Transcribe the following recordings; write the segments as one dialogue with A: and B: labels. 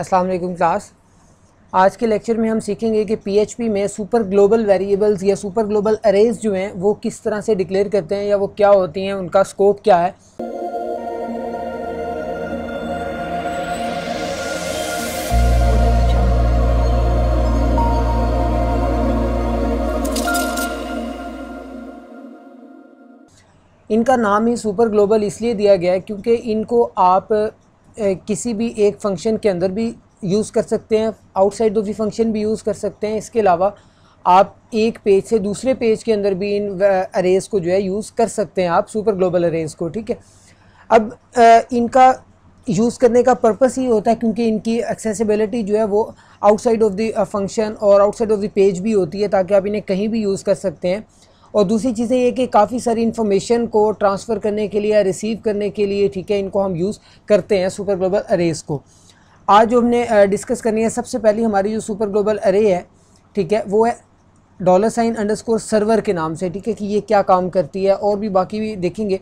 A: अस्सलाम वालेकुम क्लास आज के लेक्चर में हम सीखेंगे कि पीएचपी में सुपर ग्लोबल वेरिएबल्स या सुपर ग्लोबल अरेज जो हैं वो किस तरह से डिक्लेयर करते हैं या वो क्या होती हैं उनका स्कोप क्या है इनका नाम ही सुपर ग्लोबल इसलिए दिया गया है क्योंकि इनको आप किसी भी एक फंक्शन के अंदर भी यूज़ कर सकते हैं आउटसाइड ऑफ द फंक्शन भी यूज़ कर सकते हैं इसके अलावा आप एक पेज से दूसरे पेज के अंदर भी इन अरेज को जो है यूज़ कर सकते हैं आप सुपर ग्लोबल अरेज को ठीक है अब इनका यूज़ करने का पर्पस ही होता है क्योंकि इनकी एक्सेसिबिलिटी जो है वो आउटसाइड ऑफ द फंक्शन और आउटसाइड ऑफ द पेज भी होती है ताकि आप इन्हें कहीं भी यूज़ कर सकते हैं और दूसरी चीज़ें ये कि काफ़ी सारी इन्फॉर्मेशन को ट्रांसफ़र करने के लिए या रिसीव करने के लिए ठीक है इनको हम यूज़ करते हैं सुपर ग्लोबल अरेज़ को आज जो हमने डिस्कस करनी है सबसे पहली हमारी जो सुपर ग्लोबल अरे है ठीक है वो है डॉलर साइन अंडरस्कोर सर्वर के नाम से ठीक है कि ये क्या काम करती है और भी बाकी भी देखेंगे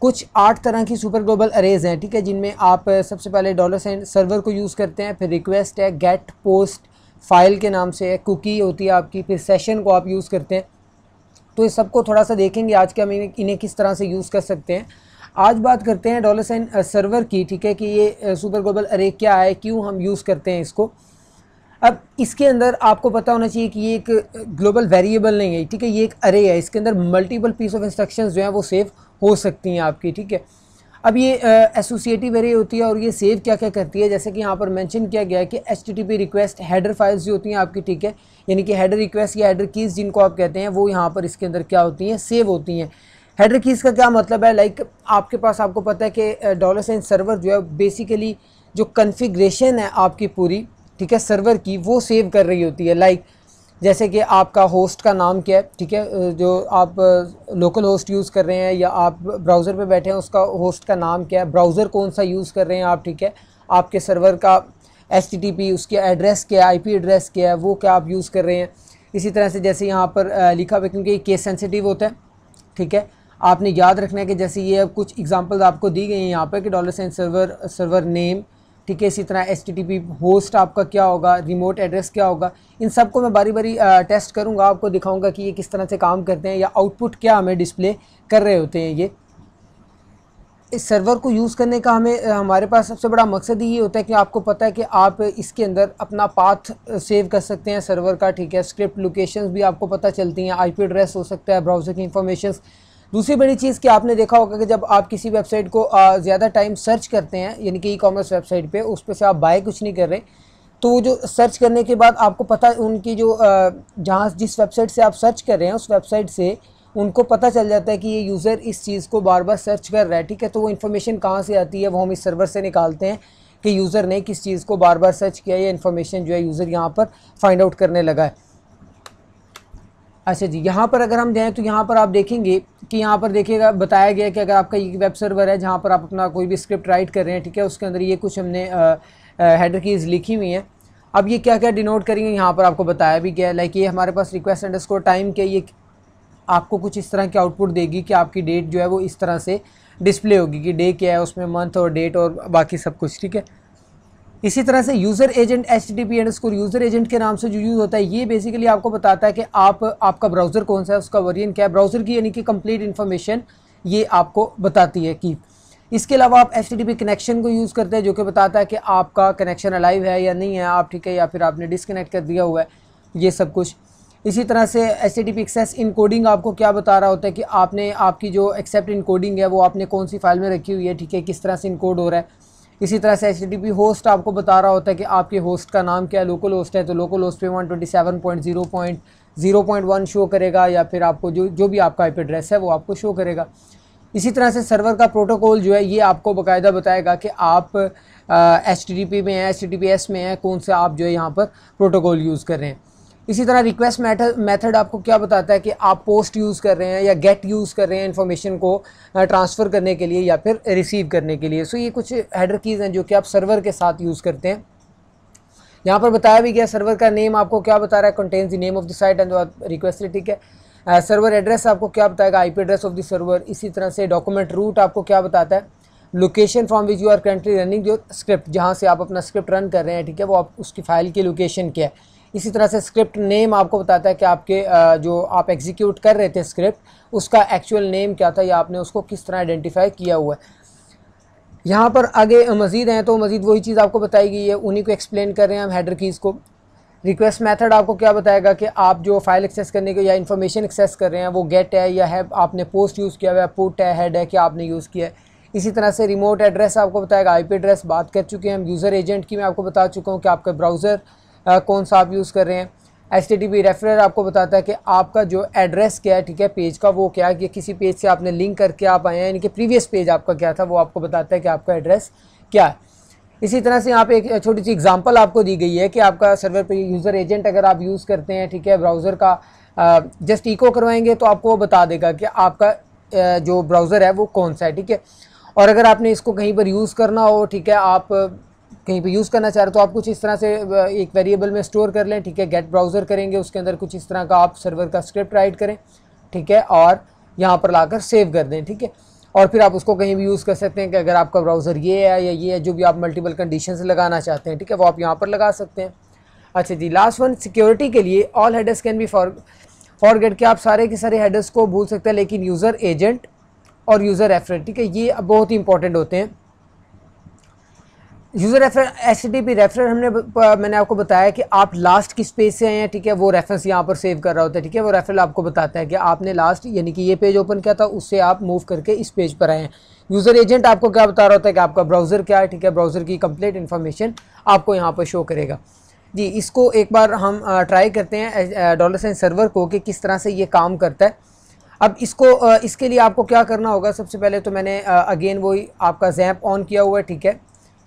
A: कुछ आठ तरह की सुपर ग्लोबल अरेज़ हैं ठीक है जिनमें आप सबसे पहले डॉलर साइन सर्वर को यूज़ करते हैं फिर रिक्वेस्ट है गेट पोस्ट फाइल के नाम से है कुकी होती है आपकी फिर सेशन को आप यूज़ करते हैं तो इस सबको थोड़ा सा देखेंगे आज के हम इन्हें किस तरह से यूज़ कर सकते हैं आज बात करते हैं डॉलर साइन सर्वर की ठीक है कि ये सुपर ग्लोबल अरे क्या है क्यों हम यूज़ करते हैं इसको अब इसके अंदर आपको पता होना चाहिए कि ये एक ग्लोबल वेरिएबल नहीं है ठीक है ये एक अरे है इसके अंदर मल्टीपल पीस ऑफ इंस्ट्रक्शंस जो हैं वो सेव हो सकती हैं आपकी ठीक है अब ये एसोसिएटिव एरे होती है और ये सेव क्या क्या करती है जैसे कि यहाँ पर मेंशन किया गया है कि एच रिक्वेस्ट हैडर फाइल्स जो होती हैं आपकी ठीक है यानी कि हेडर रिक्वेस्ट या हेडर कीज़ जिनको आप कहते हैं वो यहाँ पर इसके अंदर क्या होती हैं सेव होती हैं हेडर कीज़ का क्या मतलब है लाइक like, आपके पास आपको पता है कि डॉलर साइन सर्वर जो है बेसिकली जो कन्फिग्रेशन है आपकी पूरी ठीक है सर्वर की वो सेव कर रही होती है लाइक like, जैसे कि आपका होस्ट का नाम क्या है ठीक है जो आप लोकल होस्ट यूज़ कर रहे हैं या आप ब्राउज़र पे बैठे हैं उसका होस्ट का नाम क्या है ब्राउज़र कौन सा यूज़ कर रहे हैं आप ठीक है आपके सर्वर का पी उसके एड्रेस क्या है आई एड्रेस क्या है वो क्या आप यूज़ कर रहे हैं इसी तरह से जैसे यहाँ पर लिखा हुआ क्योंकि केस सेंसिटिव होता है ठीक है आपने याद रखना है कि जैसे ये कुछ एग्जांपल्स आपको दी गई हैं यहाँ पर कि dollar cent server server name ठीक है इसी तरह एच होस्ट आपका क्या होगा रिमोट एड्रेस क्या होगा इन सब को मैं बारी बारी आ, टेस्ट करूँगा आपको दिखाऊँगा कि ये किस तरह से काम करते हैं या आउटपुट क्या हमें डिस्प्ले कर रहे होते हैं ये इस सर्वर को यूज़ करने का हमें हमारे पास सबसे बड़ा मकसद ही ये होता है कि आपको पता है कि आप इसके अंदर अपना पाथ सेव कर सकते हैं सर्वर का ठीक है स्क्रिप्ट लोकेशंस भी आपको पता चलती हैं आईपी एड्रेस हो सकता है ब्राउज़र की इंफॉर्मेशन दूसरी बड़ी चीज़ कि आपने देखा होगा कि जब आप किसी वेबसाइट को ज़्यादा टाइम सर्च करते हैं यानी कि ई कॉमर्स वेबसाइट पे उस पर से आप बाय कुछ नहीं कर रहे तो जो सर्च करने के बाद आपको पता उनकी जो जहाँ जिस वेबसाइट से आप सर्च कर रहे हैं उस वेबसाइट से उनको पता चल जाता है कि ये यूज़र इस चीज़ को बार बार सर्च कर रहा है ठीक है तो वो इन्फॉर्मेशन कहाँ से आती है वो हम इस सर्वर से निकालते हैं कि यूज़र ने किस चीज़ को बार बार सर्च किया ये इन्फॉर्मेशन जो है यूज़र यहाँ पर फाइंड आउट करने लगा है अच्छा जी यहाँ पर अगर हम जाएँ तो यहाँ पर आप देखेंगे कि यहाँ पर देखिएगा बताया गया कि अगर आपका ये वेब सर्वर है जहाँ पर आप अपना कोई भी स्क्रिप्ट राइट कर रहे हैं ठीक है उसके अंदर ये कुछ हमने हेडर कीज़ लिखी हुई हैं अब ये क्या क्या डिनोट करेंगे यहाँ पर आपको बताया भी गया लाइक ये हमारे पास रिक्वेस्ट अंडर स्कोर टाइम के ये आपको कुछ इस तरह की आउटपुट देगी कि आपकी डेट जो है वो इस तरह से डिस्प्ले होगी कि डे क्या है उसमें मंथ और डेट और बाकी सब कुछ ठीक है इसी तरह से user agent H D P user agent के नाम से जो यूज़ होता है ये बेसिकली आपको बताता है कि आप आपका ब्राउज़र कौन सा है उसका वर्जन क्या है ब्राउज़र की यानी कि कंप्लीट इन्फॉर्मेशन ये आपको बताती है कि इसके अलावा आप एच कनेक्शन को यूज़ करते हैं जो कि बताता है कि आपका कनेक्शन अलाइव है या नहीं है आप ठीक है या फिर आपने डिसकनेक्ट कर दिया हुआ है ये सब कुछ इसी तरह से एच डी एक्सेस इनकोडिंग आपको क्या बता रहा होता है कि आपने आपकी जो एक्सेप्ट इनकोडिंग है वो आपने कौन सी फाइल में रखी हुई है ठीक है किस तरह से इनकोड हो रहा है इसी तरह से एच होस्ट आपको बता रहा होता है कि आपके होस्ट का नाम क्या है लोकल होस्ट है तो लोकल होस्ट पे one twenty seven point zero point zero point one show करेगा या फिर आपको जो जो भी आपका आई एड्रेस है वो आपको शो करेगा इसी तरह से सर्वर का प्रोटोकॉल जो है ये आपको बाकायदा बताएगा कि आप एच में हैं एच में हैं कौन सा आप जो है यहाँ पर प्रोटोकॉल यूज़ कर रहे हैं इसी तरह रिक्वेस्ट मैथड आपको क्या बताता है कि आप पोस्ट यूज़ कर रहे हैं या गेट यूज़ कर रहे हैं इन्फॉर्मेशन को ट्रांसफ़र करने के लिए या फिर रिसीव करने के लिए सो so, ये कुछ हेडर कीज़ हैं जो कि आप सर्वर के साथ यूज़ करते हैं यहाँ पर बताया भी गया सर्वर का नेम आपको क्या बता रहा है contents the name of the site and request ठीक है सर्वर uh, एड्रेस आपको क्या बताएगा I address of the server इसी तरह से डॉक्यूमेंट रूट आपको क्या बताता है location from which you are currently running जो स्क्रिप्ट जहाँ से आप अपना स्क्रिप्ट रन कर रहे हैं ठीक है वो आप उसकी फाइल की लोकेशन क्या है इसी तरह से स्क्रिप्ट नेम आपको बताता है कि आपके जो आप एग्जीक्यूट कर रहे थे स्क्रिप्ट उसका एक्चुअल नेम क्या था या आपने उसको किस तरह आइडेंटिफाई किया हुआ है यहाँ पर आगे मज़ीद हैं तो मज़ीद वही चीज़ आपको बताई गई है उन्हीं को एक्सप्लेन कर रहे हैं हम हेडर कीज़ को रिक्वेस्ट मेथड आपको क्या बताएगा कि आप जो फाइल एक्सेस करने के या इन्फॉर्मेशन एक्सेस कर रहे हैं वो गेट है या है आपने पोस्ट यूज़ किया हुआ है पुट है हेड है कि आपने यूज़ किया है इसी तरह से रिमोट एड्रेस आपको बताएगा आईपी एड्रेस बात कर चुके हैं हम यूज़र एजेंट की मैं आपको बता चुका हूँ कि आपका ब्राउज़र कौन सा आप यूज़ कर रहे हैं एस टी रेफरर आपको बताता है कि आपका जो एड्रेस क्या है ठीक है पेज का वो क्या है कि किसी पेज से आपने लिंक करके आप आए हैं यानी कि प्रीवियस पेज आपका क्या था वो आपको बताता है कि आपका एड्रेस क्या है इसी तरह से यहाँ पे एक छोटी सी एग्जांपल आपको दी गई है कि आपका सर्वर पे यूज़र एजेंट अगर आप यूज़ करते हैं ठीक है ब्राउज़र का जस्ट इको करवाएंगे तो आपको वो बता देगा कि आपका जो ब्राउज़र है वो कौन सा है ठीक है और अगर आपने इसको कहीं पर यूज़ करना हो ठीक है आप कहीं पे यूज़ करना चाह रहे हो तो आप कुछ इस तरह से एक वेरिएबल में स्टोर कर लें ठीक है गेट ब्राउज़र करेंगे उसके अंदर कुछ इस तरह का आप सर्वर का स्क्रिप्ट राइट करें ठीक है और यहाँ पर लाकर सेव कर दें ठीक है और फिर आप उसको कहीं भी यूज़ कर सकते हैं कि अगर आपका ब्राउज़र ये है या ये है जो भी आप मल्टीपल कंडीशन लगाना चाहते हैं ठीक है वो आप यहाँ पर लगा सकते हैं अच्छा जी लास्ट वन सिक्योरिटी के लिए all headers can be for for get के आप सारे के सारे हेडर्स को भूल सकते हैं लेकिन यूज़र एजेंट और यूज़र रेफरेंट ठीक है ये बहुत ही इंपॉर्टेंट होते हैं user refer H T P refer हमने मैंने आपको बताया कि आप लास्ट की स्पेस से आए हैं ठीक है वो रेफरेंस यहाँ पर सेव कर रहा होता है ठीक है वो रेफरल आपको बताता है कि आपने लास्ट यानी कि ये पेज ओपन किया था उससे आप मूव करके इस पेज पर आए हैं यूज़र एजेंट आपको क्या बता रहा होता है कि आपका ब्राउज़र क्या है ठीक है ब्राउज़र की कम्प्लीट इन्फॉर्मेशन आपको यहाँ पर शो करेगा जी इसको एक बार हम ट्राई करते हैं डॉलर साइन सर्वर को कि किस तरह से ये काम करता है अब इसको इसके लिए आपको क्या करना होगा सबसे पहले तो मैंने अगेन वही आपका जैप ऑन किया हुआ है ठीक है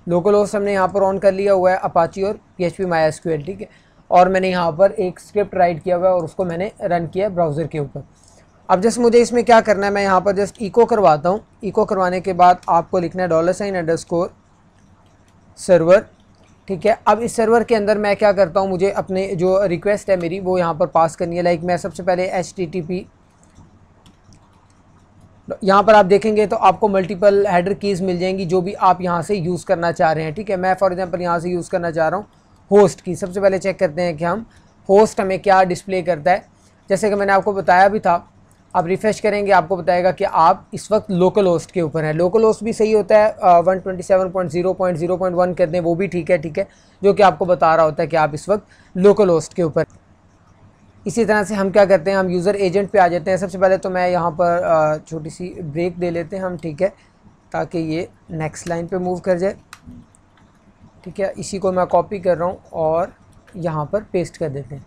A: लोकल होस्ट हमने यहाँ पर ऑन कर लिया हुआ है अपाची और P H P my S Q L ठीक है और मैंने यहाँ पर एक स्क्रिप्ट राइट किया हुआ है और उसको मैंने रन किया है ब्राउज़र के ऊपर अब जस्ट मुझे इसमें क्या करना है मैं यहाँ पर जस्ट इको करवाता हूँ इको करवाने के बाद आपको लिखना है dollar sign underscore server ठीक है अब इस सर्वर के अंदर मैं क्या करता हूँ मुझे अपने जो रिक्वेस्ट है मेरी वो यहाँ पर पास करनी है लाइक मैं सबसे पहले एच टी टी पी यहाँ पर आप देखेंगे तो आपको मल्टीपल हेडर कीज़ मिल जाएंगी जो भी आप यहाँ से यूज़ करना चाह रहे हैं ठीक है मैं फॉर एग्जांपल यहाँ से यूज़ करना चाह रहा हूँ होस्ट की सबसे पहले चेक करते हैं कि हम होस्ट हमें क्या डिस्प्ले करता है जैसे कि मैंने आपको बताया भी था आप रिफ़्रेश करेंगे आपको बताएगा कि आप इस वक्त लोकल होस्ट के ऊपर हैं लोकल होस्ट भी सही होता है one twenty seven point zero point zero point one कर दें वो भी ठीक है ठीक है जो कि आपको बता रहा होता है कि आप इस वक्त लोकल होस्ट के ऊपर इसी तरह से हम क्या करते हैं हम यूज़र एजेंट पे आ जाते हैं सबसे पहले तो मैं यहाँ पर छोटी सी ब्रेक दे लेते हैं हम ठीक है ताकि ये नेक्स्ट लाइन पे मूव कर जाए ठीक है इसी को मैं कॉपी कर रहा हूँ और यहाँ पर पेस्ट कर देते हैं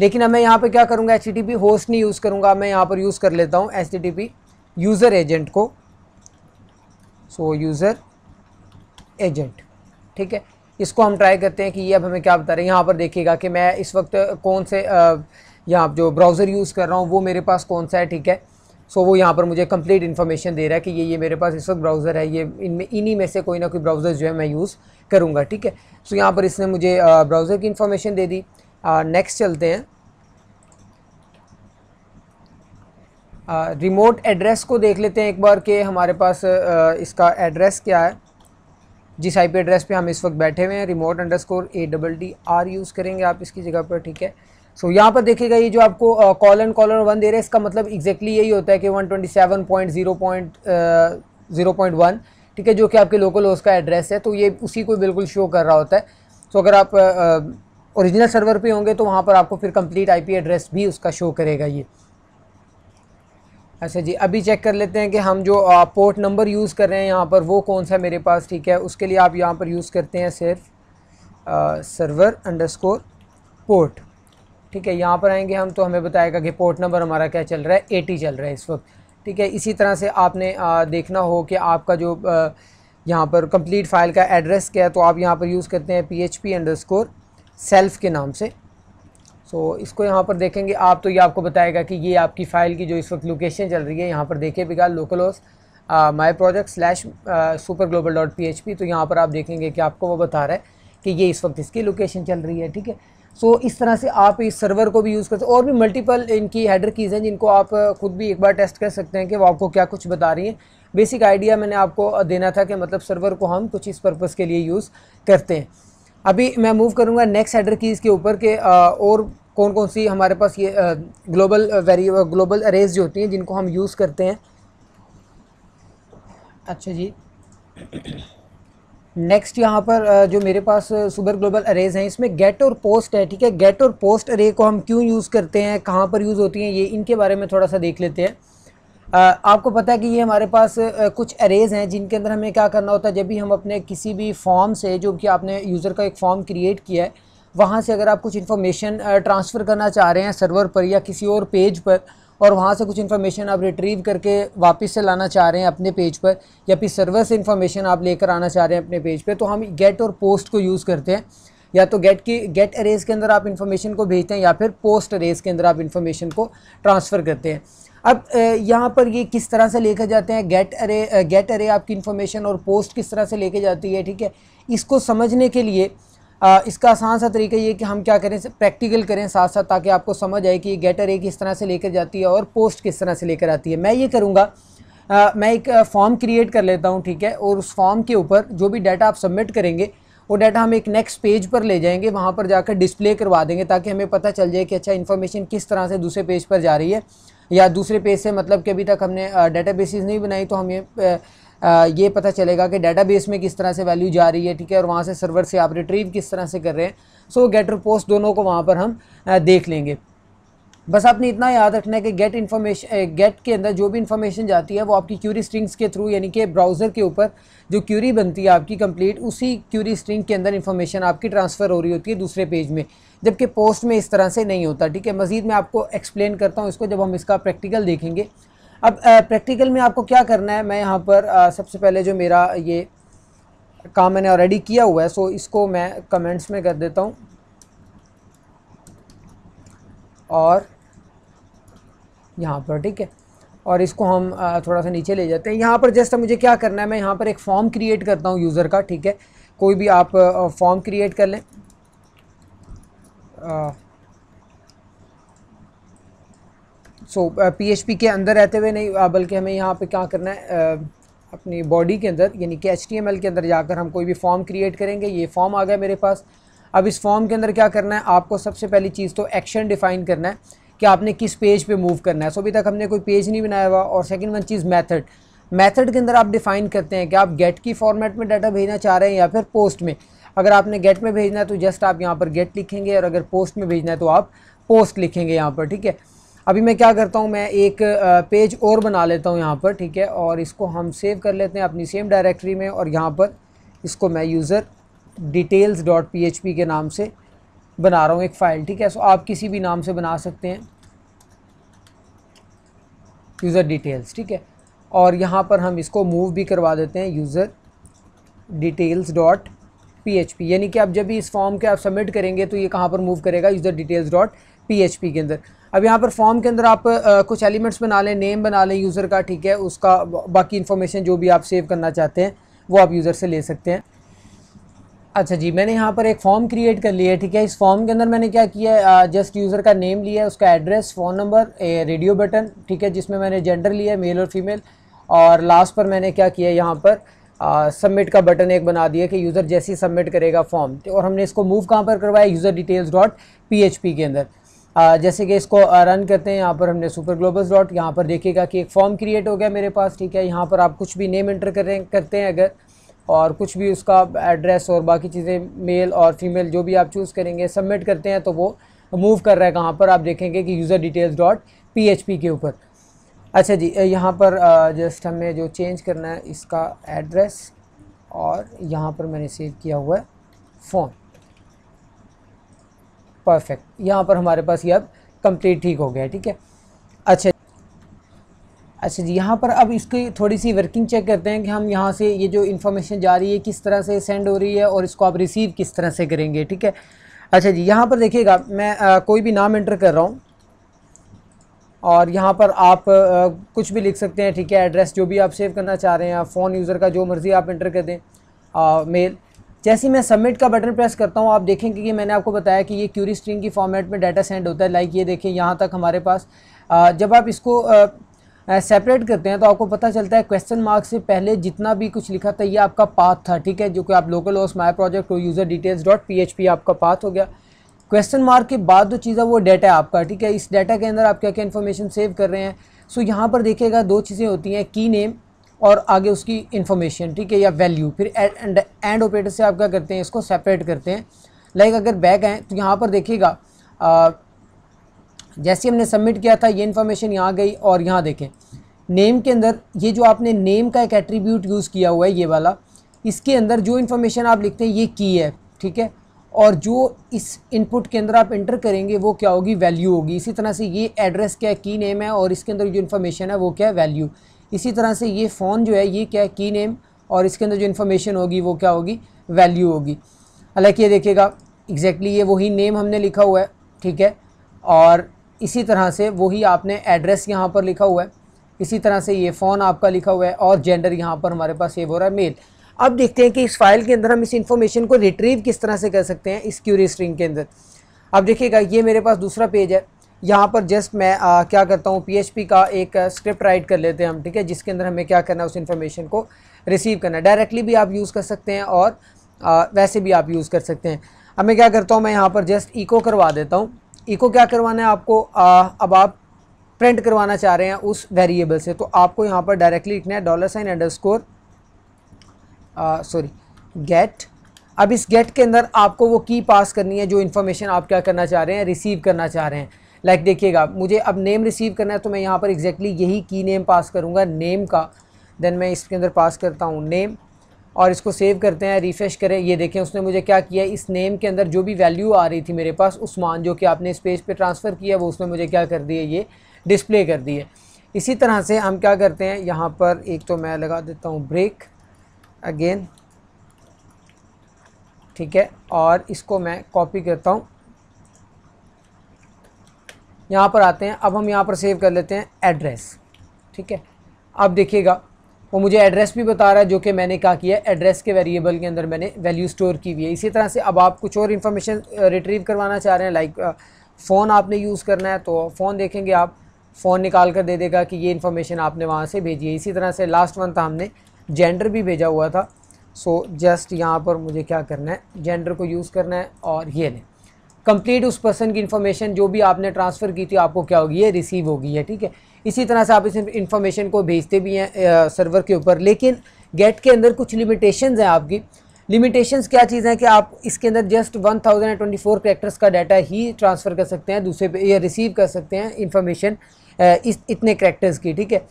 A: लेकिन अब मैं यहाँ पर क्या करूँगा एच होस्ट नहीं यूज़ करूँगा मैं यहाँ पर यूज़ कर लेता हूँ एच यूज़र एजेंट को सो यूज़र एजेंट ठीक है इसको हम ट्राई करते हैं कि ये अब हमें क्या बता रहे हैं यहाँ पर देखिएगा कि मैं इस वक्त कौन से यहाँ जो ब्राउज़र यूज़ कर रहा हूँ वो मेरे पास कौन सा है ठीक है सो वो यहाँ पर मुझे कम्प्लीट इन्फॉर्मेशन दे रहा है कि ये ये मेरे पास इस वक्त ब्राउज़र है ये इनमें इन्हीं में से कोई ना कोई ब्राउज़र जो है मैं यूज़ करूँगा ठीक है सो यहाँ पर इसने मुझे ब्राउज़र की इन्फॉर्मेशन दे दी नेक्स्ट चलते हैं रिमोट एड्रेस को देख लेते हैं एक बार कि हमारे पास आ, इसका एड्रेस क्या है जिस आईपी एड्रेस पे हम इस वक्त बैठे हुए हैं remote underscore A double D R use करेंगे आप इसकी जगह पर ठीक है सो so, यहाँ पर देखिएगा ये जो आपको कॉल एंड कॉलर वन दे रहे हैं इसका मतलब एग्जैक्टली exactly यही होता है कि one twenty seven point zero point zero point one ठीक है जो कि आपके लोकल होस्ट का एड्रेस है तो ये उसी को बिल्कुल शो कर रहा होता है सो so, अगर आप ओरिजिनल सर्वर पर होंगे तो वहाँ पर आपको फिर कंप्लीट पी एड्रेस भी उसका शो करेगा ये अच्छा जी अभी चेक कर लेते हैं कि हम जो पोर्ट नंबर यूज़ कर रहे हैं यहाँ पर वो कौन सा मेरे पास ठीक है उसके लिए आप यहाँ पर यूज़ करते हैं सिर्फ सर्वर अंडरस्कोर पोर्ट ठीक है यहाँ पर आएंगे हम तो हमें बताएगा कि पोर्ट नंबर हमारा क्या चल रहा है 80 चल रहा है इस वक्त ठीक है इसी तरह से आपने आ, देखना हो कि आपका जो यहाँ पर कंप्लीट फाइल का एड्रेस क्या है तो आप यहाँ पर यूज़ करते हैं P H P underscore self के नाम से सो so, इसको यहाँ पर देखेंगे आप तो ये आपको बताएगा कि ये आपकी फ़ाइल की जो इस वक्त लोकेशन चल रही है यहाँ पर देखे बिगा ओस my project slash super global dot P H P तो यहाँ पर आप देखेंगे कि आपको वो बता रहा है कि ये इस वक्त इसकी लोकेशन चल रही है ठीक है सो so, इस तरह से आप इस सर्वर को भी यूज़ कर सकते और भी मल्टीपल इनकी हेडर कीज़ हैं जिनको आप खुद भी एक बार टेस्ट कर सकते हैं कि वो आपको क्या कुछ बता रही हैं बेसिक आइडिया मैंने आपको देना था कि मतलब सर्वर को हम कुछ इस पर्पज़ के लिए यूज़ करते हैं अभी मैं मूव करूँगा नेक्स्ट हेडर कीज़ के ऊपर के आ, और कौन कौन सी हमारे पास ये आ, ग्लोबल वेरी ग्लोबल अरेज जो होती हैं जिनको हम यूज़ करते हैं अच्छा जी नेक्स्ट यहाँ पर जो मेरे पास सुपर ग्लोबल अरेज हैं इसमें गेट और पोस्ट है ठीक है गेट और पोस्ट अरे को हम क्यों यूज़ करते हैं कहाँ पर यूज़ होती हैं ये इनके बारे में थोड़ा सा देख लेते हैं आपको पता है कि ये हमारे पास कुछ अरेज़ हैं जिनके अंदर हमें क्या करना होता है जब भी हम अपने किसी भी फॉर्म से जो कि आपने यूज़र का एक फॉर्म क्रिएट किया है वहाँ से अगर आप कुछ इन्फॉर्मेशन ट्रांसफ़र करना चाह रहे हैं सर्वर पर या किसी और पेज पर और वहाँ से कुछ इन्फॉर्मेशन आप रिट्रीव करके वापस से लाना चाह रहे हैं अपने पेज पर या फिर सर्वर से इन्फॉर्मेशन आप लेकर आना चाह रहे हैं अपने पेज पर तो हम गेट और पोस्ट को यूज़ करते हैं या तो गेट की गेट अरेज के अंदर आप इन्फॉर्मेशन को भेजते हैं या फिर पोस्ट अरेज के अंदर आप इन्फॉर्मेशन को ट्रांसफ़र करते हैं अब यहाँ पर ये किस तरह से लेके जाते हैं गेट अरे गेट अरे आपकी इन्फॉर्मेशन और पोस्ट किस तरह से लेके जाती है ठीक है इसको समझने के लिए आ, इसका आसान सा तरीका ये कि हम क्या करें प्रैक्टिकल करें साथ साथ ताकि आपको समझ आए कि ये गेट अरे किस तरह से लेकर जाती है और पोस्ट किस तरह से लेकर आती है मैं ये करूँगा मैं एक फॉर्म क्रिएट कर लेता हूँ ठीक है और उस फॉर्म के ऊपर जो भी डाटा आप सबमिट करेंगे वो डाटा हम एक नेक्स्ट पेज पर ले जाएंगे वहाँ पर जाकर डिस्प्ले करवा देंगे ताकि हमें पता चल जाए कि अच्छा इन्फॉर्मेशन किस तरह से दूसरे पेज पर जा रही है या दूसरे पेज से मतलब कि अभी तक हमने डाटा बेसिस नहीं बनाई तो हम ये ये पता चलेगा कि डेटाबेस में किस तरह से वैल्यू जा रही है ठीक है और वहाँ से सर्वर से आप रिट्रीव किस तरह से कर रहे हैं सो गेट पोस्ट दोनों को वहाँ पर हम देख लेंगे बस आपने इतना याद रखना है कि गेट इन्फॉर्मेशन गेट के अंदर जो भी इन्फॉर्मेशन जाती है वो आपकी क्यूरी स्ट्रिंग्स के थ्रू यानी कि ब्राउज़र के ऊपर जो क्यूरी बनती है आपकी कंप्लीट उसी क्यूरी स्ट्रिंग के अंदर इन्फॉर्मेशन आपकी ट्रांसफ़र हो रही होती है दूसरे पेज में जबकि पोस्ट में इस तरह से नहीं होता ठीक है मज़ीद मैं आपको एक्सप्लेन करता हूँ इसको जब हम इसका प्रैक्टिकल देखेंगे अब प्रैक्टिकल eh, में आपको क्या करना है मैं यहाँ पर आ, eh, सबसे पहले जो मेरा ये काम मैंने ऑलरेडी किया हुआ है सो इसको मैं कमेंट्स में कर देता हूँ और यहाँ पर ठीक है और इसको हम थोड़ा सा नीचे ले जाते हैं यहाँ पर जस्ट मुझे क्या करना है मैं यहाँ पर एक फॉर्म क्रिएट करता हूँ यूज़र का ठीक है कोई भी आप फॉर्म क्रिएट कर लें सो पीएचपी के अंदर रहते हुए नहीं बल्कि हमें यहाँ पे क्या करना है आ, अपनी बॉडी के अंदर यानी कि एच के अंदर जाकर हम कोई भी फॉर्म क्रिएट करेंगे ये फॉर्म आ गया मेरे पास अब इस फॉर्म के अंदर क्या करना है आपको सबसे पहली चीज़ तो एक्शन डिफ़ाइन करना है कि आपने किस पेज पे मूव करना है सो अभी तक हमने कोई पेज नहीं बनाया हुआ और सेकंड वन चीज़ मेथड मेथड के अंदर आप डिफाइन करते हैं कि आप गेट की फॉर्मेट में डाटा भेजना चाह रहे हैं या फिर पोस्ट में अगर आपने गेट में भेजना है तो जस्ट आप यहाँ पर गेट लिखेंगे और अगर पोस्ट में भेजना है तो आप पोस्ट लिखेंगे यहाँ पर ठीक है अभी मैं क्या करता हूँ मैं एक पेज और बना लेता हूँ यहाँ पर ठीक है और इसको हम सेव कर लेते हैं अपनी सेम डायरेक्टरी में और यहाँ पर इसको मैं यूज़र डिटेल्स डॉट पी के नाम से बना रहा हूँ एक फ़ाइल ठीक है सो आप किसी भी नाम से बना सकते हैं यूज़र डिटेल्स ठीक है और यहाँ पर हम इसको मूव भी करवा देते हैं user details dot P H P यानी कि आप जब भी इस फॉर्म के आप सबमिट करेंगे तो ये कहाँ पर मूव करेगा user details dot P H P के अंदर अब यहाँ पर फॉर्म के अंदर आप आ, कुछ एलिमेंट्स बना लें नेम बना लें यूज़र का ठीक है उसका बाकी इन्फॉर्मेशन जो भी आप सेव करना चाहते हैं वो आप यूज़र से ले सकते हैं अच्छा जी मैंने यहाँ पर एक फॉर्म क्रिएट कर लिया है ठीक है इस फॉर्म के अंदर मैंने क्या किया है जस्ट यूज़र का नेम लिया है उसका address phone number radio button ठीक है जिसमें मैंने जेंडर लिया है मेल और फीमेल और लास्ट पर मैंने क्या किया है यहाँ पर सबमिट का बटन एक बना दिया कि यूज़र जैसे ही सबमिट करेगा फॉर्म और हमने इसको मूव कहाँ पर करवाया user details dot P H P के अंदर आ, जैसे कि इसको रन करते हैं यहाँ पर हमने सुपर ग्लोबल डॉट यहाँ पर देखिएगा कि एक फॉर्म क्रिएट हो गया मेरे पास ठीक है यहाँ पर आप कुछ भी नेम एंटर करें करते हैं अगर और कुछ भी उसका एड्रेस और बाकी चीज़ें मेल और फीमेल जो भी आप चूज़ करेंगे सबमिट करते हैं तो वो मूव कर रहा है कहाँ पर आप देखेंगे कि user details dot P H P के ऊपर अच्छा जी यहाँ पर जस्ट हमें जो चेंज करना है इसका एड्रेस और यहाँ पर मैंने सेव किया हुआ है फ़ोन परफेक्ट यहाँ पर हमारे पास ये अब कंप्लीट ठीक हो गया ठीक है अच्छा अच्छा जी यहाँ पर अब इसकी थोड़ी सी वर्किंग चेक करते हैं कि हम यहाँ से ये जो इन्फॉर्मेशन जा रही है किस तरह से सेंड हो रही है और इसको आप रिसीव किस तरह से करेंगे ठीक है अच्छा जी यहाँ पर देखिएगा मैं आ, कोई भी नाम एंटर कर रहा हूँ और यहाँ पर आप आ, कुछ भी लिख सकते हैं ठीक है एड्रेस जो भी आप सेव करना चाह रहे हैं फ़ोन यूज़र का जो मर्ज़ी आप इंटर कर दें आ, मेल जैसे मैं सबमिट का बटन प्रेस करता हूँ आप देखेंगे कि मैंने आपको बताया कि ये क्यूरी स्ट्रिंग की फॉर्मेट में डाटा सेंड होता है लाइक ये देखें यहाँ तक हमारे पास जब आप इसको सेपरेट करते हैं तो आपको पता चलता है क्वेश्चन मार्क से पहले जितना भी कुछ लिखा था ये आपका पाथ था ठीक है जो कि आप लोकल होस्ट माई प्रोजेक्ट और user details dot P H P आपका पाथ हो गया क्वेश्चन मार्क के बाद जो चीज़ है वो डेटा है आपका ठीक है इस डाटा के अंदर आप क्या क्या इन्फॉर्मेशन सेव कर रहे हैं सो so, यहाँ पर देखिएगा दो चीज़ें होती हैं की नेम और आगे उसकी इन्फॉर्मेशन ठीक है या वैल्यू फिर एंड ऑपरेटर से आप क्या करते हैं इसको सेपरेट करते हैं लाइक like अगर बैक आएँ तो यहाँ पर देखिएगा जैसे हमने सबमिट किया था ये इन्फॉर्मेशन यहाँ गई और यहाँ देखें नेम के अंदर ये जो आपने नेम का एक एट्रीब्यूट यूज़ किया हुआ है ये वाला इसके अंदर जो इन्फॉर्मेशन आप लिखते हैं ये की है ठीक है और जो इस इनपुट के अंदर आप इंटर करेंगे वो क्या होगी वैल्यू होगी इसी तरह से ये एड्रेस क्या है की नेम है और इसके अंदर जो इन्फॉर्मेशन है वो क्या है वैल्यू इसी तरह से ये फ़ोन जो है ये क्या है की नेम और इसके अंदर जो इन्फॉर्मेशन होगी वो क्या होगी वैल्यू होगी हालांकि ये देखिएगा एग्जैक्टली exactly ये वही नेम हमने लिखा हुआ है ठीक है और इसी तरह से वही आपने एड्रेस यहाँ पर लिखा हुआ है इसी तरह से ये फ़ोन आपका लिखा हुआ है और जेंडर यहाँ पर हमारे पास सेव हो रहा है मेल अब देखते हैं कि इस फाइल के अंदर हम इस इन्फॉर्मेशन को रिट्रीव किस तरह से कर सकते हैं इस क्यूरी स्ट्रिंग के अंदर अब देखिएगा ये मेरे पास दूसरा पेज है यहाँ पर जस्ट मैं आ, क्या करता हूँ पी का एक स्क्रिप्ट राइट कर लेते हैं हम ठीक है जिसके अंदर हमें क्या करना है उस इन्फॉर्मेशन को रिसीव करना डायरेक्टली भी आप यूज़ कर सकते हैं और आ, वैसे भी आप यूज़ कर सकते हैं अब मैं क्या करता हूँ मैं यहाँ पर जस्ट इको करवा देता हूँ इको क्या करवाना है आपको आ, अब आप प्रिंट करवाना चाह रहे हैं उस वेरिएबल से तो आपको यहाँ पर डायरेक्टली लिखना है dollar sign underscore sorry get अब इस गेट के अंदर आपको वो की पास करनी है जो इन्फॉर्मेशन आप क्या करना चाह रहे हैं रिसीव करना चाह रहे हैं लाइक like देखिएगा मुझे अब नेम रिसीव करना है तो मैं यहाँ पर एग्जैक्टली exactly यही की नेम पास करूँगा नेम का देन मैं इसके अंदर पास करता हूँ नेम और इसको सेव करते हैं रिफ़्रेश करें ये देखें उसने मुझे क्या किया इस नेम के अंदर जो भी वैल्यू आ रही थी मेरे पास उस्मान जो कि आपने इस पेज पे ट्रांसफ़र किया वो उसने मुझे क्या कर दिया ये डिस्प्ले कर दिए इसी तरह से हम क्या करते हैं यहाँ पर एक तो मैं लगा देता हूँ ब्रेक अगेन ठीक है और इसको मैं कॉपी करता हूँ यहाँ पर आते हैं अब हम यहाँ पर सेव कर लेते हैं एड्रेस ठीक है अब देखिएगा और मुझे एड्रेस भी बता रहा है जो कि मैंने कहा किया है एड्रेस के वेरिएबल के अंदर मैंने वैल्यू स्टोर की हुई है इसी तरह से अब आप कुछ और इन्फॉर्मेशन रिट्रीव करवाना चाह रहे हैं लाइक फ़ोन आपने यूज़ करना है तो फ़ोन देखेंगे आप फ़ोन निकाल कर दे देगा कि ये इन्फॉर्मेशन आपने वहाँ से भेजी है इसी तरह से लास्ट वन था हमने जेंडर भी भेजा हुआ था सो जस्ट यहाँ पर मुझे क्या करना है जेंडर को यूज़ करना है और ये नहीं कंप्लीट उस पर्सन की इन्फॉर्मेशन जो भी आपने ट्रांसफ़र की थी आपको क्या होगी ये रिसीव होगी है ठीक है इसी तरह से आप इस इन्फॉर्मेशन को भेजते भी हैं सर्वर के ऊपर लेकिन गेट के अंदर कुछ लिमिटेशन हैं आपकी लिमिटेशंस क्या चीज़ हैं कि आप इसके अंदर just one thousand and twenty four का डाटा ही ट्रांसफ़र कर सकते हैं दूसरे पे या रिसीव कर सकते हैं इन्फॉर्मेशन इस इतने करेक्टर्स की ठीक है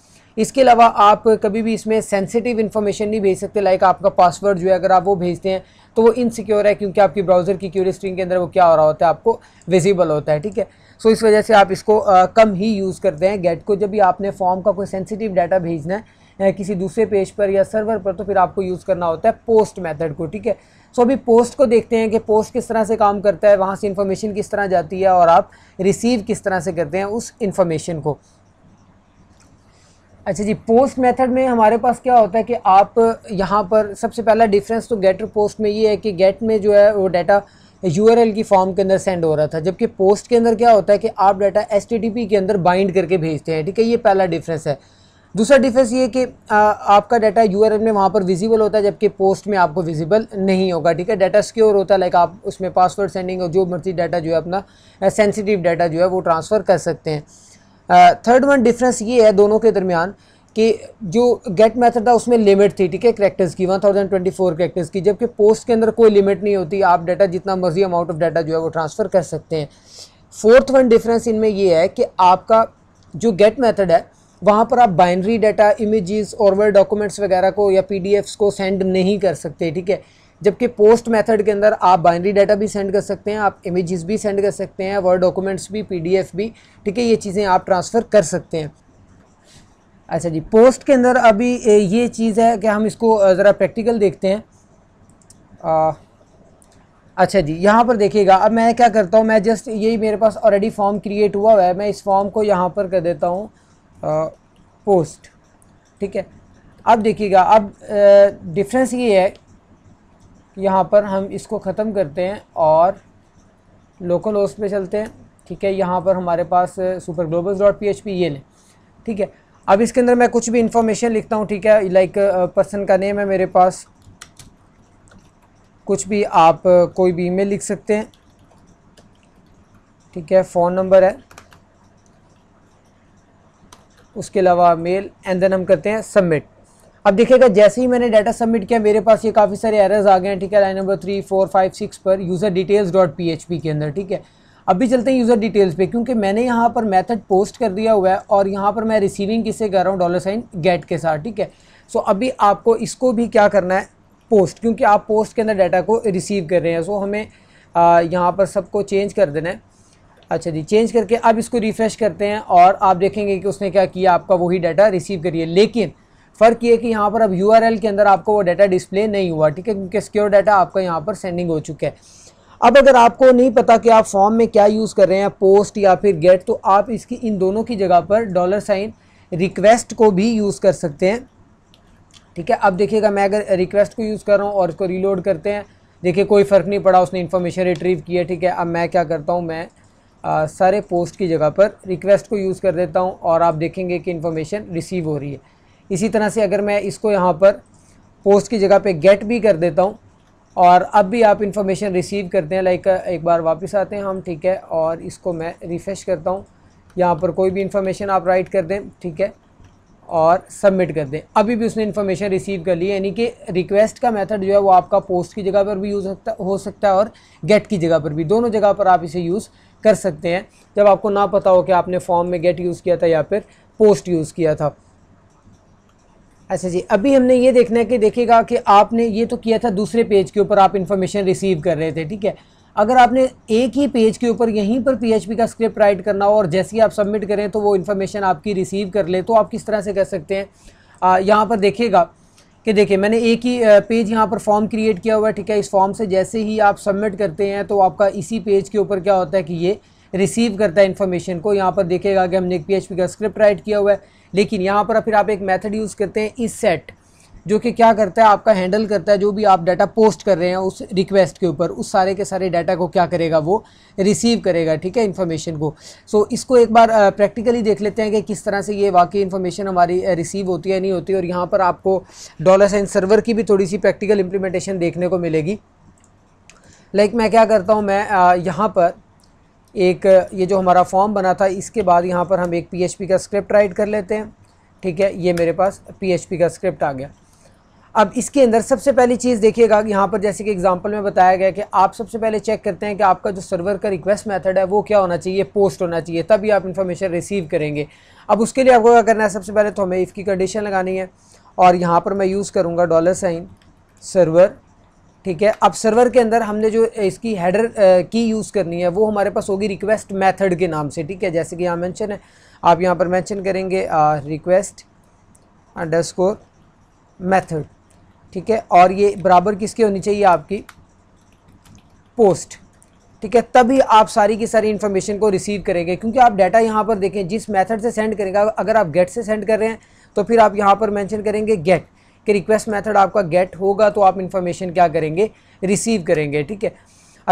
A: इसके अलावा आप कभी भी इसमें सेंसिटिव इन्फॉर्मेशन नहीं भेज सकते लाइक आपका पासवर्ड जो है अगर आप वो भेजते हैं तो वो इनसिक्योर है क्योंकि आपकी ब्राउज़र की क्यूरी स्ट्रिंग के अंदर वो क्या हो रहा होता है आपको विजिबल होता है ठीक है सो इस वजह से आप इसको आ, कम ही यूज़ करते हैं गेट को जब भी आपने फॉर्म का कोई सेंसिटिव डाटा भेजना है किसी दूसरे पेज पर या सर्वर पर तो फिर आपको यूज़ करना होता है पोस्ट मैथड को ठीक है सो अभी पोस्ट को देखते हैं कि पोस्ट किस तरह से काम करता है वहाँ से इन्फॉर्मेशन किस तरह जाती है और आप रिसीव किस तरह से करते हैं उस इन्फॉर्मेशन को अच्छा जी पोस्ट मेथड में हमारे पास क्या होता है कि आप यहाँ पर सबसे पहला डिफरेंस तो गेट और पोस्ट में ये है कि गेट में जो है वो डाटा यू की फॉर्म के अंदर सेंड हो रहा था जबकि पोस्ट के अंदर क्या होता है कि आप डाटा एस के अंदर बाइंड करके भेजते हैं ठीक है ये पहला डिफरेंस है दूसरा डिफरेंस ये कि आ, आपका डाटा यू में वहाँ पर विजिबल होता है जबकि पोस्ट में आपको विजिबल नहीं होगा ठीक है डाटा सिक्योर होता है लाइक आप उसमें पासवर्ड सेंडिंग और जो मर्जी डाटा जो है अपना सेंसिटिव डाटा जो है वो ट्रांसफ़र कर सकते हैं थर्ड वन डिफरेंस ये है दोनों के दरमियान कि जो गेट मेथड था उसमें लिमिट थी ठीक है करेक्टर्स की one thousand twenty four characters की जबकि पोस्ट के अंदर कोई लिमिट नहीं होती आप डाटा जितना मर्जी अमाउंट ऑफ डाटा जो है वो ट्रांसफ़र कर सकते हैं फोर्थ वन डिफरेंस इनमें ये है कि आपका जो गेट मैथड है वहाँ पर आप बाइनरी डाटा इमेज और वर्ड डॉक्यूमेंट्स वगैरह को या पी को सेंड नहीं कर सकते ठीक है जबकि पोस्ट मेथड के अंदर आप बाइनरी डाटा भी सेंड कर सकते हैं आप इमेजेस भी सेंड कर सकते हैं वर्ड डॉक्यूमेंट्स भी पीडीएफ भी ठीक है ये चीज़ें आप ट्रांसफ़र कर सकते हैं अच्छा जी पोस्ट के अंदर अभी ये चीज़ है कि हम इसको ज़रा प्रैक्टिकल देखते हैं आ, अच्छा जी यहाँ पर देखिएगा अब मैं क्या करता हूँ मैं जस्ट यही मेरे पास ऑलरेडी फॉर्म क्रिएट हुआ हुआ है मैं इस फॉर्म को यहाँ पर कर देता हूँ पोस्ट ठीक है अब देखिएगा अब डिफरेंस ये है यहाँ पर हम इसको ख़त्म करते हैं और लोकल होस्ट पे चलते हैं ठीक है यहाँ पर हमारे पास super globals dot P H P ये लें ठीक है अब इसके अंदर मैं कुछ भी इंफॉर्मेशन लिखता हूँ ठीक है लाइक पर्सन का नेम है मेरे पास कुछ भी आप कोई भी ईमेल लिख सकते हैं ठीक है फ़ोन नंबर है उसके अलावा मेल एंड देन हम करते हैं सबमिट अब देखिएगा जैसे ही मैंने डाटा सबमिट किया मेरे पास ये काफ़ी सारे एरर्स आ गए हैं ठीक है line number three four five six पर user details dot P H P के अंदर ठीक है अभी चलते हैं यूज़र डिटेल्स पे क्योंकि मैंने यहाँ पर मेथड पोस्ट कर दिया हुआ है और यहाँ पर मैं रिसीविंग किससे कर रहा हूँ डॉलर साइन गेट के साथ ठीक है सो अभी आपको इसको भी क्या करना है पोस्ट क्योंकि आप पोस्ट के अंदर डाटा को रिसीव कर रहे हैं सो हमें यहाँ पर सबको चेंज कर देना है अच्छा जी चेंज करके अब इसको रिफ़्रेश करते हैं और आप देखेंगे कि उसने क्या किया आपका वही डाटा रिसीव करिए लेकिन फ़र्क ये कि यहाँ पर अब यू के अंदर आपको वो डाटा डिस्प्ले नहीं हुआ ठीक है क्योंकि सिक्योर डाटा आपका यहाँ पर सेंडिंग हो चुका है अब अगर आपको नहीं पता कि आप फॉर्म में क्या यूज़ कर रहे हैं पोस्ट या फिर गेट तो आप इसकी इन दोनों की जगह पर डॉलर साइन रिक्वेस्ट को भी यूज़ कर सकते हैं ठीक है अब देखिएगा मैं अगर रिक्वेस्ट को यूज़ कर रहा हूँ और इसको रीलोड करते हैं देखिए कोई फ़र्क नहीं पड़ा उसने इन्फॉर्मेशन रिट्रीव किया ठीक है अब मैं क्या करता हूँ मैं आ, सारे पोस्ट की जगह पर रिक्वेस्ट को यूज़ कर देता हूँ और आप देखेंगे कि इन्फॉर्मेशन रिसीव हो रही है इसी तरह से अगर मैं इसको यहाँ पर पोस्ट की जगह पे गेट भी कर देता हूँ और अब भी आप इन्फॉर्मेशन रिसीव करते हैं लाइक एक बार वापस आते हैं हम ठीक है और इसको मैं रिफ़्रेश करता हूँ यहाँ पर कोई भी इन्फॉर्मेशन आप राइट कर दें ठीक है और सबमिट कर दें अभी भी उसने इन्फॉर्मेशन रिसीव कर ली यानी कि रिक्वेस्ट का मेथड जो है वो आपका पोस्ट की जगह पर भी यूज़ सकता हो सकता है और गेट की जगह पर भी दोनों जगह पर आप इसे यूज़ कर सकते हैं जब आपको ना पता हो कि आपने फॉर्म में गेट यूज़ किया था या फिर पोस्ट यूज़ किया था अच्छा जी अभी हमने ये देखना है कि देखिएगा कि आपने ये तो किया था दूसरे पेज के ऊपर आप इन्फॉर्मेशन रिसीव कर रहे थे ठीक है अगर आपने एक ही पेज के ऊपर यहीं पर पीएचपी का स्क्रिप्ट राइट करना हो और जैसे ही आप सबमिट करें तो वो इन्फॉर्मेशन आपकी रिसीव कर ले तो आप किस तरह से कर सकते हैं यहाँ पर देखिएगा कि देखिए मैंने एक ही पेज यहाँ पर फॉर्म क्रिएट किया हुआ है ठीक है इस फॉर्म से जैसे ही आप सबमिट करते हैं तो आपका इसी पेज के ऊपर क्या होता है कि ये रिसीव करता है इन्फॉर्मेशन को यहाँ पर देखेगा कि हमने एक पी का स्क्रिप्ट राइट किया हुआ है लेकिन यहाँ पर फिर आप एक मेथड यूज़ करते हैं इस सेट जो कि क्या करता है आपका हैंडल करता है जो भी आप डाटा पोस्ट कर रहे हैं उस रिक्वेस्ट के ऊपर उस सारे के सारे डाटा को क्या करेगा वो रिसीव करेगा ठीक है इन्फॉर्मेशन को सो so, इसको एक बार प्रैक्टिकली देख लेते हैं कि किस तरह से ये वाकई इन्फॉर्मेशन हमारी रिसीव होती है नहीं होती और यहाँ पर आपको डॉलर साइन सर्वर की भी थोड़ी सी प्रैक्टिकल इम्प्लीमेंटेशन देखने को मिलेगी लाइक like मैं क्या करता हूँ मैं यहाँ पर एक ये जो हमारा फॉर्म बना था इसके बाद यहाँ पर हम एक पी का स्क्रिप्ट राइट कर लेते हैं ठीक है ये मेरे पास पी का स्क्रिप्ट आ गया अब इसके अंदर सबसे पहली चीज़ देखिएगा यहाँ पर जैसे कि एग्जांपल में बताया गया कि आप सबसे पहले चेक करते हैं कि आपका जो सर्वर का रिक्वेस्ट मेथड है वो क्या होना चाहिए पोस्ट होना चाहिए तभी आप इन्फॉर्मेशन रिसीव करेंगे अब उसके लिए आपको क्या करना है सबसे पहले तो हमें इफ़ की कंडीशन लगानी है और यहाँ पर मैं यूज़ करूँगा डॉलर साइन सर्वर ठीक है अब सर्वर के अंदर हमने जो इसकी हेडर की यूज़ करनी है वो हमारे पास होगी रिक्वेस्ट मेथड के नाम से ठीक है जैसे कि यहाँ मेंशन है आप यहाँ पर मेंशन करेंगे रिक्वेस्ट अंडरस्कोर मेथड मैथड ठीक है और ये बराबर किसके होनी चाहिए आपकी पोस्ट ठीक है तभी आप सारी की सारी इन्फॉर्मेशन को रिसीव करेंगे क्योंकि आप डाटा यहाँ पर देखें जिस मैथड से सेंड करेंगे अगर आप गेट से सेंड कर रहे हैं तो फिर आप यहाँ पर मैंशन करेंगे गेट कि रिक्वेस्ट मेथड आपका गेट होगा तो आप इन्फॉर्मेशन क्या करेंगे रिसीव करेंगे ठीक है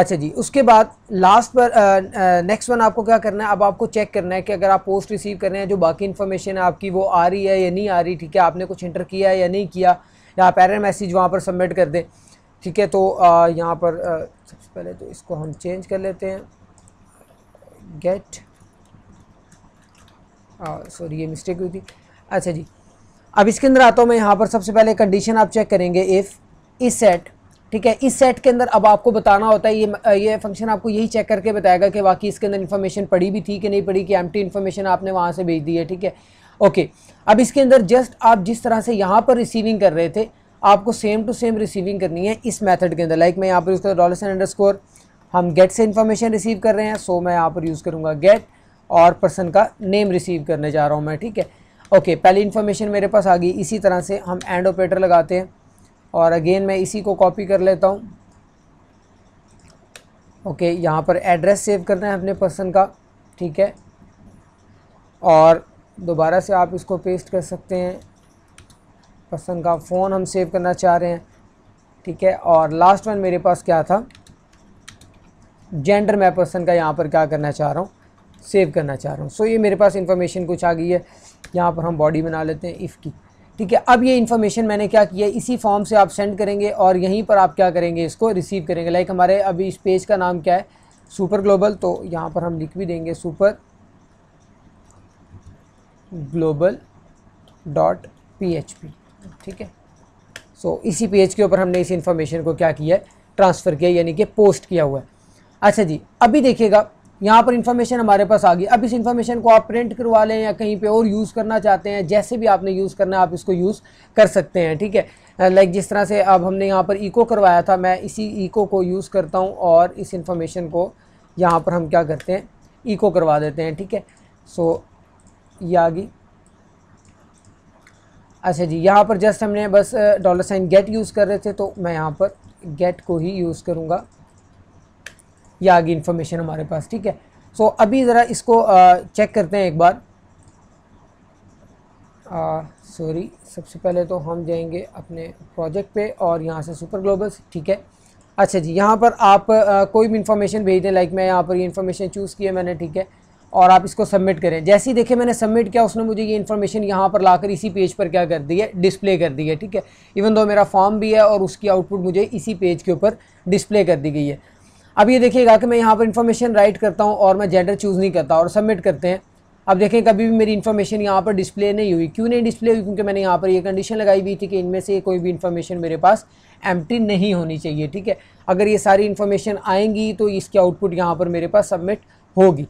A: अच्छा जी उसके बाद लास्ट पर नेक्स्ट वन आपको क्या करना है अब आपको चेक करना है कि अगर आप पोस्ट रिसीव कर रहे हैं जो बाकी इन्फॉर्मेशन है आपकी वो आ रही है या नहीं आ रही ठीक है आपने कुछ इंटर किया है या नहीं किया या आप एरर मैसेज वहाँ पर सबमिट कर दें ठीक है तो यहाँ पर सबसे पहले तो इसको हम चेंज कर लेते हैं गेट सॉरी ये मिस्टेक हुई थी अच्छा जी अब इसके अंदर आता हूँ मैं यहाँ पर सबसे पहले कंडीशन आप चेक करेंगे इफ़ इस सेट ठीक है इस सेट के अंदर अब आपको बताना होता है ये ये फंक्शन आपको यही चेक करके बताएगा कि वाकई इसके अंदर इन्फॉर्मेशन पड़ी भी थी कि नहीं पड़ी कि एम इन्फॉर्मेशन आपने वहाँ से भेज दी है ठीक है ओके अब इसके अंदर जस्ट आप जिस तरह से यहाँ पर रिसीविंग कर रहे थे आपको सेम टू सेम रिसीविंग करनी है इस मेथड के अंदर लाइक मैं यहाँ पर यूज़ कर डॉलर सन अंडर स्कोर हम गेट से इन्फॉर्मेशन रिसीव कर रहे हैं सो मैं यहाँ पर यूज़ करूँगा गेट और पर्सन का नेम रिसीव करने जा रहा हूँ मैं ठीक है ओके पहली इन्फॉर्मेशन मेरे पास आ गई इसी तरह से हम एंड ऑपरेटर लगाते हैं और अगेन मैं इसी को कॉपी कर लेता हूँ ओके यहाँ पर एड्रेस सेव करना है अपने पर्सन का ठीक है और दोबारा से आप इसको पेस्ट कर सकते हैं पर्सन का फ़ोन हम सेव करना चाह रहे हैं ठीक है और लास्ट वन मेरे पास क्या था जेंडर मैं पर्सन का यहाँ पर क्या करना चाह रहा हूँ सेव करना चाह रहा हूँ सो so, ये मेरे पास इन्फॉर्मेशन कुछ आ गई है यहाँ पर हम बॉडी बना लेते हैं इफ़ की ठीक है अब ये इन्फॉर्मेशन मैंने क्या किया इसी फॉर्म से आप सेंड करेंगे और यहीं पर आप क्या करेंगे इसको रिसीव करेंगे लाइक हमारे अभी इस पेज का नाम क्या है सुपर ग्लोबल तो यहाँ पर हम लिख भी देंगे super global dot P H P ठीक है सो इसी पेज के ऊपर हमने इस इन्फॉर्मेशन को क्या किया है ट्रांसफ़र किया यानी कि पोस्ट किया हुआ है अच्छा जी अभी देखिएगा यहाँ पर इन्फॉर्मेशन हमारे पास आ गई अब इस इन्फॉर्मेशन को आप प्रिंट करवा लें या कहीं पे और यूज़ करना चाहते हैं जैसे भी आपने यूज़ करना है आप इसको यूज़ कर सकते हैं ठीक है लाइक जिस तरह से अब हमने यहाँ पर इको करवाया था मैं इसी इको को यूज़ करता हूँ और इस इन्फॉर्मेशन को यहाँ पर हम क्या करते हैं इको करवा देते हैं ठीक है सो ये आ गई अच्छा जी यहाँ पर जस्ट हमने बस डॉलर साइन गेट यूज़ कर रहे थे तो मैं यहाँ पर गेट को ही यूज़ करूँगा ये आगे इन्फॉर्मेशन हमारे पास ठीक है सो so, अभी ज़रा इसको आ, चेक करते हैं एक बार सॉरी सबसे पहले तो हम जाएंगे अपने प्रोजेक्ट पे और यहाँ से सुपर ग्लोबल्स ठीक है अच्छा जी यहाँ पर आप आ, कोई भी इन्फॉर्मेशन भेज दें लाइक मैं यहाँ पर ये इन्फॉर्मेशन चूज़ किया मैंने ठीक है और आप इसको सबमिट करें जैसे ही देखे मैंने सबमिट किया उसने मुझे ये इन्फॉर्मेशन यहाँ पर लाकर इसी पेज पर क्या कर दी है डिस्प्ले कर दी है ठीक है इवन दो मेरा फॉर्म भी है और उसकी आउटपुट मुझे इसी पेज के ऊपर डिस्प्ले कर दी गई है अब ये देखिएगा कि मैं यहाँ पर इन्फॉर्मेशन राइट करता हूँ और मैं जेंडर चूज़ नहीं करता और सबमिट करते हैं अब देखें कभी भी मेरी इन्फॉर्मेशन यहाँ पर डिस्प्ले नहीं हुई क्यों नहीं डिस्प्ले हुई क्योंकि मैंने यहाँ पर ये कंडीशन लगाई हुई थी कि इनमें से कोई भी इन्फॉर्मेशन मेरे पास एम नहीं होनी चाहिए ठीक है अगर ये सारी इन्फॉर्मेशन आएंगी तो इसकी आउटपुट यहाँ पर मेरे पास सबमिट होगी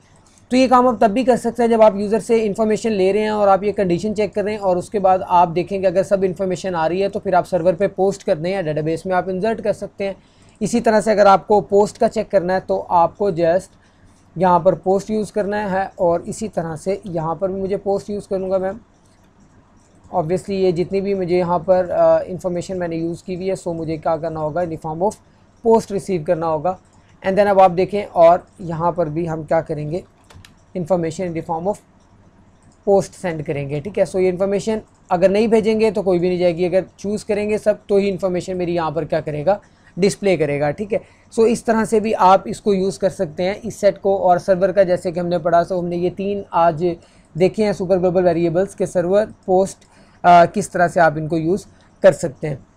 A: तो ये काम आप तब भी कर सकते हैं जब आप यूज़र से इन्फॉर्मेशन ले रहे हैं और आप ये कंडीशन चेक कर रहे हैं और उसके बाद आप देखेंगे अगर सब इन्फॉर्मेशन आ रही है तो फिर आप सर्वर पे पोस्ट कर दें या डेटाबेस में आप इंसर्ट कर सकते हैं इसी तरह से अगर आपको पोस्ट का चेक करना है तो आपको जस्ट यहाँ पर पोस्ट यूज़ करना है और इसी तरह से यहाँ पर भी मुझे पोस्ट यूज़ करूँगा मैम ऑब्वियसली ये जितनी भी मुझे यहाँ पर इंफॉर्मेशन मैंने यूज़ की हुई है सो मुझे क्या करना होगा in form of post receive करना होगा एंड देन अब आप देखें और यहाँ पर भी हम क्या करेंगे information in form of post send करेंगे ठीक है सो ये इन्फॉर्मेशन अगर नहीं भेजेंगे तो कोई भी नहीं जाएगी अगर चूज़ करेंगे सब तो ही इन्फॉर्मेशन मेरी यहाँ पर क्या करेगा डिस्प्ले करेगा ठीक है सो इस तरह से भी आप इसको यूज़ कर सकते हैं इस सेट को और सर्वर का जैसे कि हमने पढ़ा सो हमने ये तीन आज देखे हैं सुपर ग्लोबल वेरिएबल्स के सर्वर पोस्ट आ, किस तरह से आप इनको यूज़ कर सकते हैं